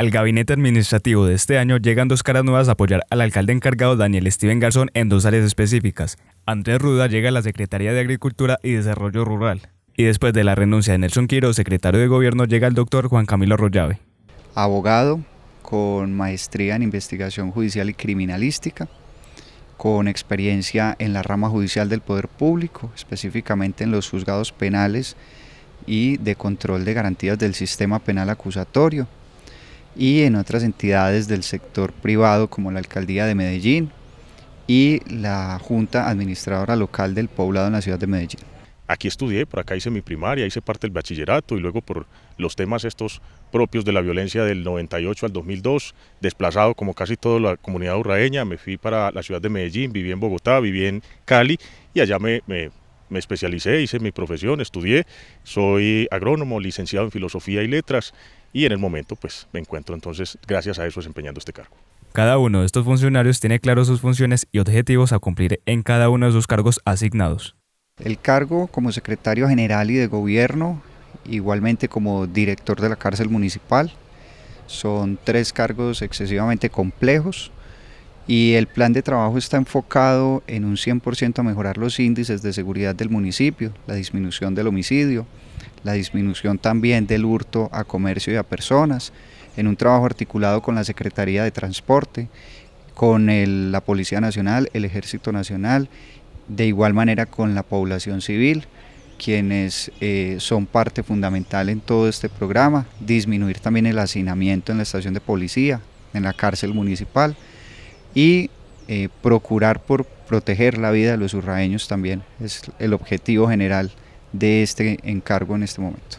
Al gabinete administrativo de este año llegan dos caras nuevas a apoyar al alcalde encargado Daniel Steven Garzón en dos áreas específicas. Andrés Ruda llega a la Secretaría de Agricultura y Desarrollo Rural. Y después de la renuncia de Nelson Quiro, secretario de Gobierno, llega el doctor Juan Camilo Rollave. Abogado con maestría en investigación judicial y criminalística, con experiencia en la rama judicial del poder público, específicamente en los juzgados penales y de control de garantías del sistema penal acusatorio, y en otras entidades del sector privado como la Alcaldía de Medellín y la Junta Administradora Local del Poblado en la ciudad de Medellín. Aquí estudié, por acá hice mi primaria, hice parte del bachillerato y luego por los temas estos propios de la violencia del 98 al 2002, desplazado como casi toda la comunidad urraeña, me fui para la ciudad de Medellín, viví en Bogotá, viví en Cali y allá me, me me especialicé, hice mi profesión, estudié, soy agrónomo, licenciado en filosofía y letras y en el momento pues me encuentro entonces gracias a eso desempeñando este cargo. Cada uno de estos funcionarios tiene claros sus funciones y objetivos a cumplir en cada uno de sus cargos asignados. El cargo como secretario general y de gobierno, igualmente como director de la cárcel municipal, son tres cargos excesivamente complejos y el plan de trabajo está enfocado en un 100% a mejorar los índices de seguridad del municipio, la disminución del homicidio, la disminución también del hurto a comercio y a personas, en un trabajo articulado con la Secretaría de Transporte, con la Policía Nacional, el Ejército Nacional, de igual manera con la población civil, quienes eh, son parte fundamental en todo este programa, disminuir también el hacinamiento en la estación de policía, en la cárcel municipal, y eh, procurar por proteger la vida de los urraeños también es el objetivo general de este encargo en este momento.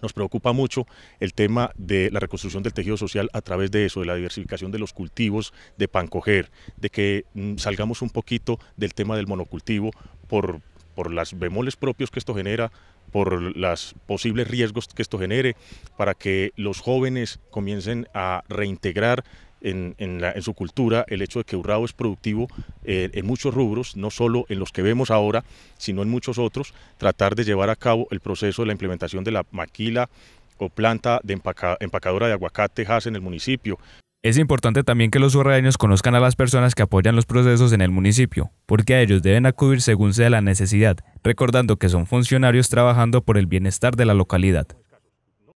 Nos preocupa mucho el tema de la reconstrucción del tejido social a través de eso, de la diversificación de los cultivos, de pancoger, de que mm, salgamos un poquito del tema del monocultivo por, por las bemoles propios que esto genera por los posibles riesgos que esto genere, para que los jóvenes comiencen a reintegrar en, su cultura el hecho de que Urrao es productivo eh, en muchos rubros, no solo en los que vemos ahora, sino en muchos otros, tratar de llevar a cabo el proceso de la implementación de la maquila o planta de empacadora de aguacate en el municipio. Es importante también que los urraeños conozcan a las personas que apoyan los procesos en el municipio, porque a ellos deben acudir según sea la necesidad, recordando que son funcionarios trabajando por el bienestar de la localidad.